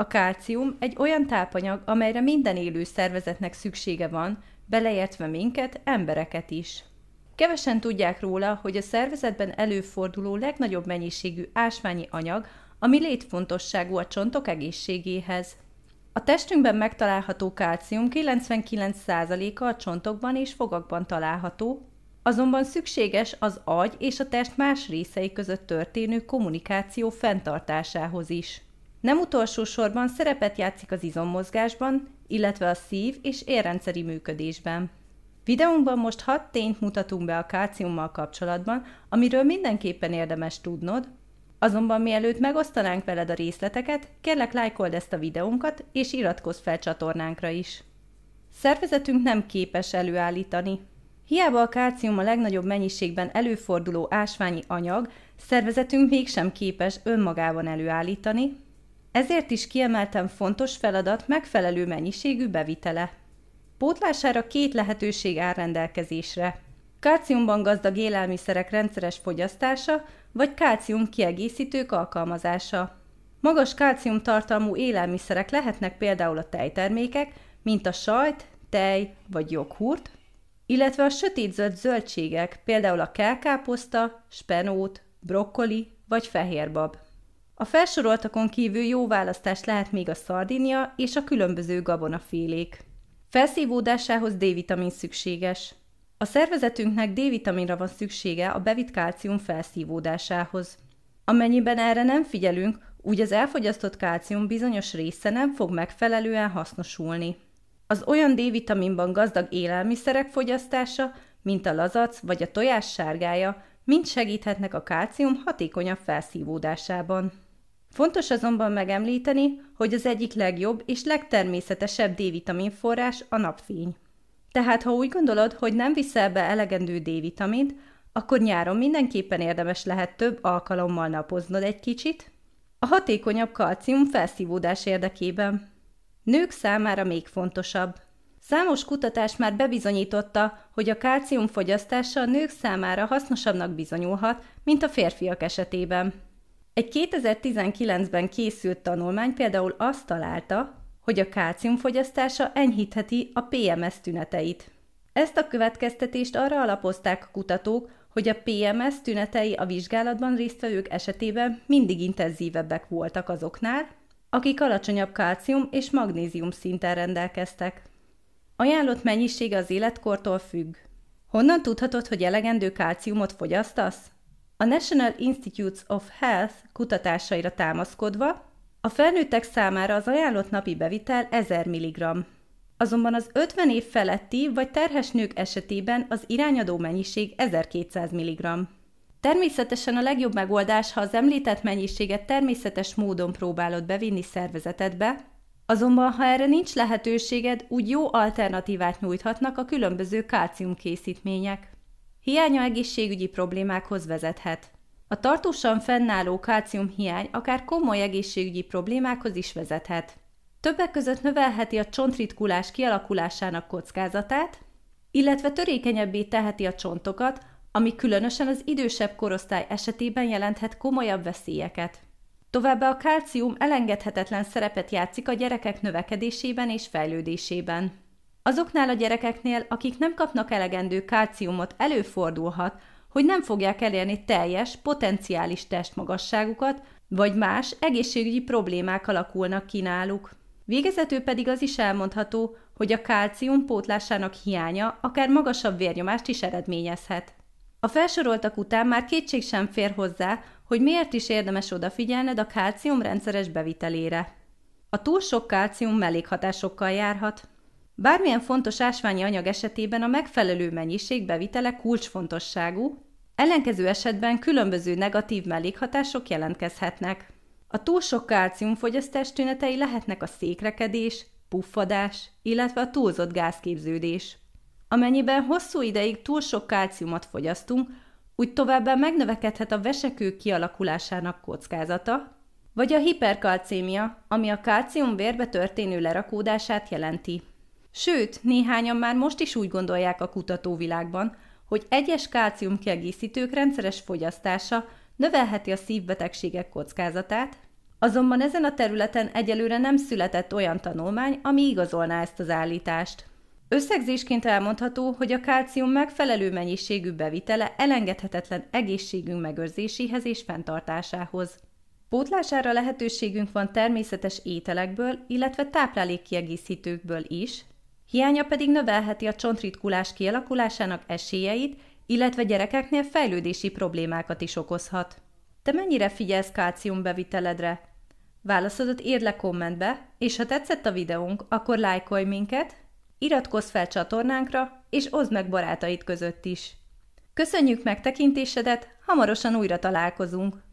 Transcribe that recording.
A kálcium egy olyan tápanyag, amelyre minden élő szervezetnek szüksége van, beleértve minket, embereket is. Kevesen tudják róla, hogy a szervezetben előforduló legnagyobb mennyiségű ásványi anyag, ami létfontosságú a csontok egészségéhez. A testünkben megtalálható kálcium 99%-a a csontokban és fogakban található, azonban szükséges az agy és a test más részei között történő kommunikáció fenntartásához is. Nem utolsó sorban szerepet játszik az izommozgásban, illetve a szív- és érrendszeri működésben. Videónkban most hat tényt mutatunk be a kálciummal kapcsolatban, amiről mindenképpen érdemes tudnod, azonban mielőtt megosztanánk veled a részleteket, kérlek lájkold ezt a videónkat, és iratkozz fel csatornánkra is. Szervezetünk nem képes előállítani. Hiába a kálcium a legnagyobb mennyiségben előforduló ásványi anyag, szervezetünk mégsem képes önmagában előállítani, ezért is kiemeltem fontos feladat megfelelő mennyiségű bevitele. Pótlására két lehetőség áll rendelkezésre. Kálciumban gazdag élelmiszerek rendszeres fogyasztása, vagy kálcium kiegészítők alkalmazása. Magas kálcium tartalmú élelmiszerek lehetnek például a tejtermékek, mint a sajt, tej vagy joghurt, illetve a sötétzöld zöldségek, például a kelkáposzta, spenót, brokkoli vagy fehérbab. A felsoroltakon kívül jó választás lehet még a szardinia és a különböző gabonafélék. Felszívódásához D-vitamin szükséges. A szervezetünknek D-vitaminra van szüksége a bevitt kálcium felszívódásához. Amennyiben erre nem figyelünk, úgy az elfogyasztott kálcium bizonyos része nem fog megfelelően hasznosulni. Az olyan D-vitaminban gazdag élelmiszerek fogyasztása, mint a lazac vagy a tojás sárgája, mind segíthetnek a kálcium hatékonyabb felszívódásában. Fontos azonban megemlíteni, hogy az egyik legjobb és legtermészetesebb D-vitamin forrás a napfény. Tehát ha úgy gondolod, hogy nem viszel be elegendő D-vitamint, akkor nyáron mindenképpen érdemes lehet több alkalommal napoznod egy kicsit, a hatékonyabb kalcium felszívódás érdekében. Nők számára még fontosabb. Számos kutatás már bebizonyította, hogy a kalcium fogyasztása a nők számára hasznosabbnak bizonyulhat, mint a férfiak esetében. Egy 2019-ben készült tanulmány például azt találta, hogy a kálcium fogyasztása enyhítheti a PMS tüneteit. Ezt a következtetést arra alapozták a kutatók, hogy a PMS tünetei a vizsgálatban résztvevők esetében mindig intenzívebbek voltak azoknál, akik alacsonyabb kálcium és magnézium szinten rendelkeztek. Ajánlott mennyisége az életkortól függ. Honnan tudhatod, hogy elegendő kálciumot fogyasztasz? A National Institutes of Health kutatásaira támaszkodva a felnőttek számára az ajánlott napi bevitel 1000 mg. Azonban az 50 év feletti vagy terhes nők esetében az irányadó mennyiség 1200 mg. Természetesen a legjobb megoldás, ha az említett mennyiséget természetes módon próbálod bevinni szervezetedbe, azonban ha erre nincs lehetőséged, úgy jó alternatívát nyújthatnak a különböző kálciumkészítmények. Hiánya egészségügyi problémákhoz vezethet. A tartósan fennálló kálcium hiány akár komoly egészségügyi problémákhoz is vezethet. Többek között növelheti a csontritkulás kialakulásának kockázatát, illetve törékenyebbé teheti a csontokat, ami különösen az idősebb korosztály esetében jelenthet komolyabb veszélyeket. Továbbá a kalcium elengedhetetlen szerepet játszik a gyerekek növekedésében és fejlődésében. Azoknál a gyerekeknél, akik nem kapnak elegendő kálciumot előfordulhat, hogy nem fogják elérni teljes, potenciális testmagasságukat, vagy más egészségügyi problémák alakulnak ki náluk. Végezető pedig az is elmondható, hogy a kálcium pótlásának hiánya akár magasabb vérnyomást is eredményezhet. A felsoroltak után már kétség sem fér hozzá, hogy miért is érdemes odafigyelned a kálcium rendszeres bevitelére. A túl sok kálcium mellékhatásokkal járhat, Bármilyen fontos ásványi anyag esetében a megfelelő mennyiség bevitele kulcsfontosságú, ellenkező esetben különböző negatív mellékhatások jelentkezhetnek. A túl sok kálciumfogyasztás tünetei lehetnek a székrekedés, puffadás, illetve a túlzott gázképződés. Amennyiben hosszú ideig túl sok kálciumot fogyasztunk, úgy továbbá megnövekedhet a vesekő kialakulásának kockázata, vagy a hiperkalcémia, ami a kálcium vérbe történő lerakódását jelenti. Sőt, néhányan már most is úgy gondolják a kutatóvilágban, hogy egyes kálcium kiegészítők rendszeres fogyasztása növelheti a szívbetegségek kockázatát, azonban ezen a területen egyelőre nem született olyan tanulmány, ami igazolná ezt az állítást. Összegzésként elmondható, hogy a kálcium megfelelő mennyiségű bevitele elengedhetetlen egészségünk megőrzéséhez és fenntartásához. Pótlására lehetőségünk van természetes ételekből, illetve táplálékkiegészítőkből is, Hiánya pedig növelheti a csontritkulás kialakulásának esélyeit, illetve gyerekeknél fejlődési problémákat is okozhat. Te mennyire figyelsz kálcium beviteledre? Válaszodat írd le kommentbe, és ha tetszett a videónk, akkor lájkolj minket, iratkozz fel csatornánkra, és oszd meg barátaid között is. Köszönjük megtekintésedet, hamarosan újra találkozunk!